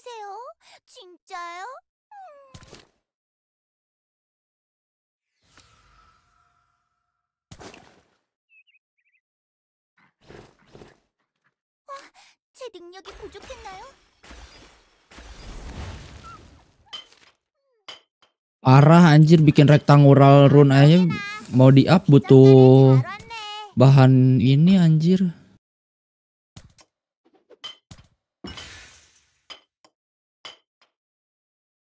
주세요. 진짜요? 음. 제 능력이 부족했나요? Parah anjir bikin rektangural run aja mau di up butuh bahan ini anjir.